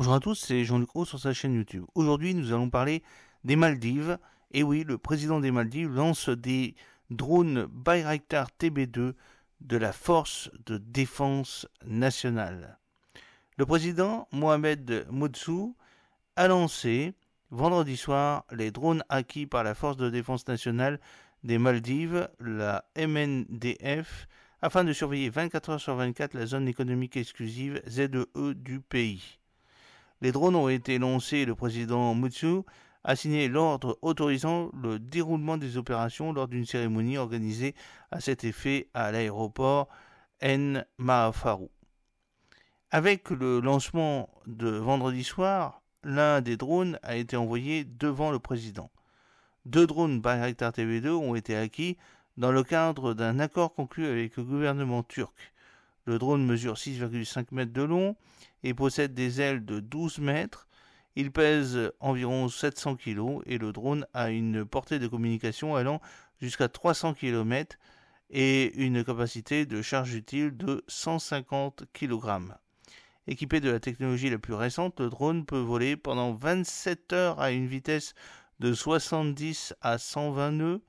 Bonjour à tous, c'est Jean-Luc Roux sur sa chaîne YouTube. Aujourd'hui, nous allons parler des Maldives. Et oui, le président des Maldives lance des drones Bayraktar TB2 de la force de défense nationale. Le président Mohamed Moutsou a lancé vendredi soir les drones acquis par la force de défense nationale des Maldives, la MNDF, afin de surveiller 24 heures sur 24 la zone économique exclusive ZEE e du pays. Les drones ont été lancés et le président Mutsu a signé l'ordre autorisant le déroulement des opérations lors d'une cérémonie organisée à cet effet à l'aéroport N. Mahafaru. Avec le lancement de vendredi soir, l'un des drones a été envoyé devant le président. Deux drones Bayraktar TV2 ont été acquis dans le cadre d'un accord conclu avec le gouvernement turc. Le drone mesure 6,5 mètres de long et possède des ailes de 12 mètres. Il pèse environ 700 kg et le drone a une portée de communication allant jusqu'à 300 km et une capacité de charge utile de 150 kg. Équipé de la technologie la plus récente, le drone peut voler pendant 27 heures à une vitesse de 70 à 120 nœuds.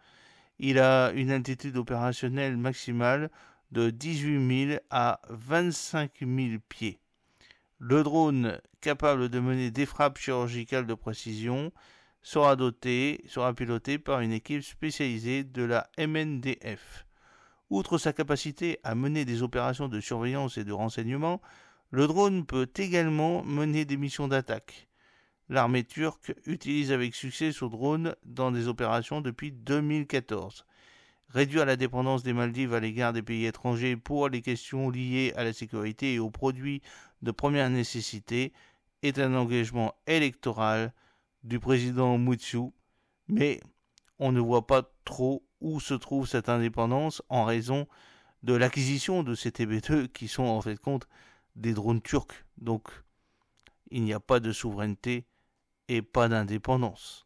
Il a une altitude opérationnelle maximale de 18 000 à 25 000 pieds. Le drone capable de mener des frappes chirurgicales de précision sera doté, sera piloté par une équipe spécialisée de la MNDF. Outre sa capacité à mener des opérations de surveillance et de renseignement, le drone peut également mener des missions d'attaque. L'armée turque utilise avec succès ce drone dans des opérations depuis 2014 réduire la dépendance des Maldives à l'égard des pays étrangers pour les questions liées à la sécurité et aux produits de première nécessité est un engagement électoral du président Mutsu. mais on ne voit pas trop où se trouve cette indépendance en raison de l'acquisition de ces TB2 qui sont en fait compte des drones turcs. Donc il n'y a pas de souveraineté et pas d'indépendance.